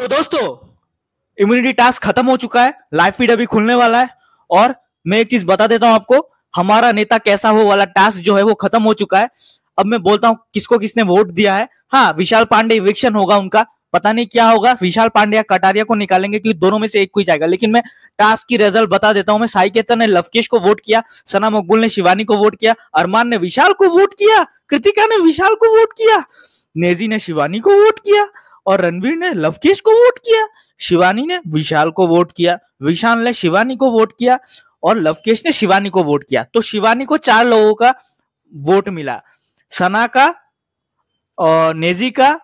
तो दोस्तों immunity task खत्म हो चुका है लाइव फीड अभी खुलने वाला है और मैं एक चीज बता देता हूं आपको हमारा नेता कैसा हो वाला टास्क जो है वो खत्म हो चुका है अब मैं बोलता हूं किसको किसने वोट दिया है हाँ विशाल पांडे इविक्शन होगा उनका पता नहीं क्या होगा विशाल पांडे या कटारिया को निकालेंगे क्योंकि दोनों में से एक को ही जाएगा लेकिन मैं टास्क की रिजल्ट बता देता हूं मैं साई केतन ने लवकेश को वोट किया सना मकबुल ने शिवानी को वोट किया अरमान ने विशाल को वोट किया कृतिका ने विशाल को वोट किया नेजी ने शिवानी को वोट किया और रणवीर ने लवकेश को वोट किया शिवानी ने विशाल को वोट किया विशाल ने शिवानी को वोट किया और लवकेश ने शिवानी को वोट किया तो शिवानी को चार लोगों का वोट मिला सना का और नेजी का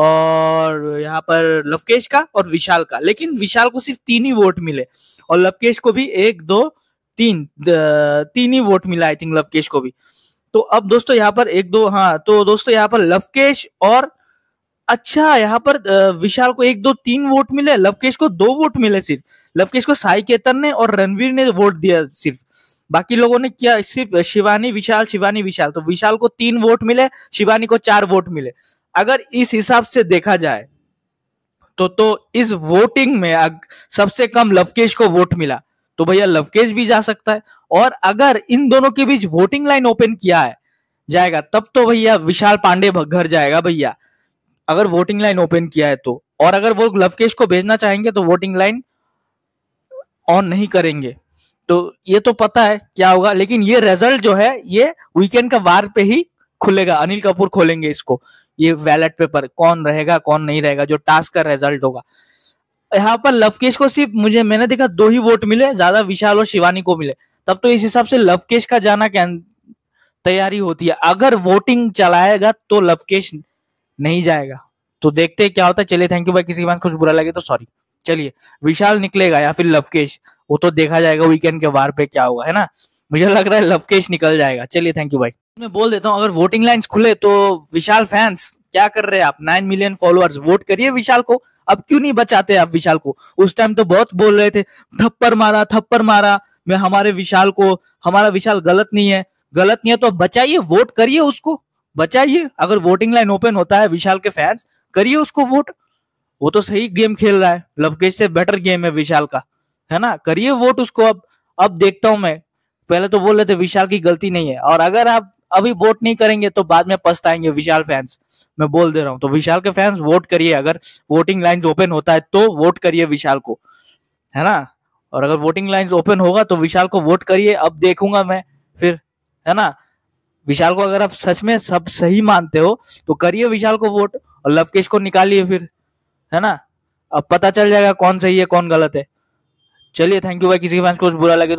और यहाँ पर लवकेश का और विशाल का लेकिन विशाल को सिर्फ तीन ही वोट मिले और लवकेश को भी एक दो तीन तीन ही वोट मिला आई थिंक लवकेश को भी तो अब दोस्तों यहाँ पर एक दो हाँ तो दोस्तों यहाँ पर लवकेश और अच्छा यहाँ पर विशाल को एक दो तीन वोट मिले लवकेश को दो वोट मिले सिर्फ लवकेश को साई केतन ने और रणवीर ने वोट दिया सिर्फ बाकी लोगों ने किया सिर्फ शिवानी विशाल शिवानी विशाल तो विशाल को तीन वोट मिले शिवानी को चार वोट मिले अगर इस हिसाब से देखा जाए तो तो इस वोटिंग में सबसे कम लवकेश को वोट मिला तो भैया लवकेश भी जा सकता है और अगर इन दोनों के बीच वोटिंग लाइन ओपन किया है जाएगा तब तो भैया विशाल पांडे घर जाएगा भैया अगर वोटिंग लाइन ओपन किया है तो और अगर वो लवकेश को भेजना चाहेंगे तो वोटिंग लाइन ऑन नहीं करेंगे तो ये तो पता है क्या होगा लेकिन ये रिजल्ट जो है ये वीकेंड का वार पे ही खुलेगा अनिल कपूर खोलेंगे इसको ये वैलेट पेपर कौन रहेगा कौन नहीं रहेगा जो टास्क का रिजल्ट होगा यहाँ पर लवकेश को सिर्फ मुझे मैंने देखा दो ही वोट मिले ज्यादा विशाल और शिवानी को मिले तब तो इस हिसाब से लवकेश का जाना तैयारी होती है अगर वोटिंग चलाएगा तो लवकेश नहीं जाएगा तो देखते हैं क्या होता है चलिए थैंक यू भाई किसी के पास कुछ बुरा लगे तो सॉरी चलिए विशाल निकलेगा या फिर लवकेश वो तो देखा जाएगा वीकेंड के वार पे क्या होगा है ना मुझे लग रहा है लवकेश निकल जाएगा चलिए थैंक यू भाई मैं बोल देता हूँ अगर वोटिंग लाइन खुले तो विशाल फैंस क्या कर रहे हैं आप नाइन मिलियन फॉलोअर्स वोट करिए विशाल को अब क्यों नहीं बचाते आप विशाल को उस टाइम तो बहुत बोल रहे थे थप्पर मारा थप्पर मारा मैं हमारे विशाल को हमारा विशाल गलत नहीं है गलत नहीं है तो बचाइए वोट करिए उसको बचाइए अगर वोटिंग लाइन ओपन होता है विशाल के फैंस करिए उसको वोट वो तो सही गेम खेल रहा है लवकेश से बेटर गेम है विशाल का है ना करिए वोट उसको अब अब देखता हूं मैं पहले तो बोल रहे थे विशाल की गलती नहीं है और अगर आप अभी वोट नहीं करेंगे तो बाद में पछताएंगे विशाल फैंस मैं बोल दे रहा हूँ तो विशाल के फैंस वोट करिए अगर वोटिंग लाइन ओपन होता है तो वोट करिए विशाल को है ना और अगर वोटिंग लाइन ओपन होगा तो विशाल को वोट करिए अब देखूंगा मैं फिर है ना विशाल को अगर आप सच में सब सही मानते हो तो करिए विशाल को वोट और लवकेश को निकालिए फिर है ना अब पता चल जाएगा कौन सही है कौन गलत है चलिए थैंक यू भाई किसी के फैंस को बुरा लगे तो-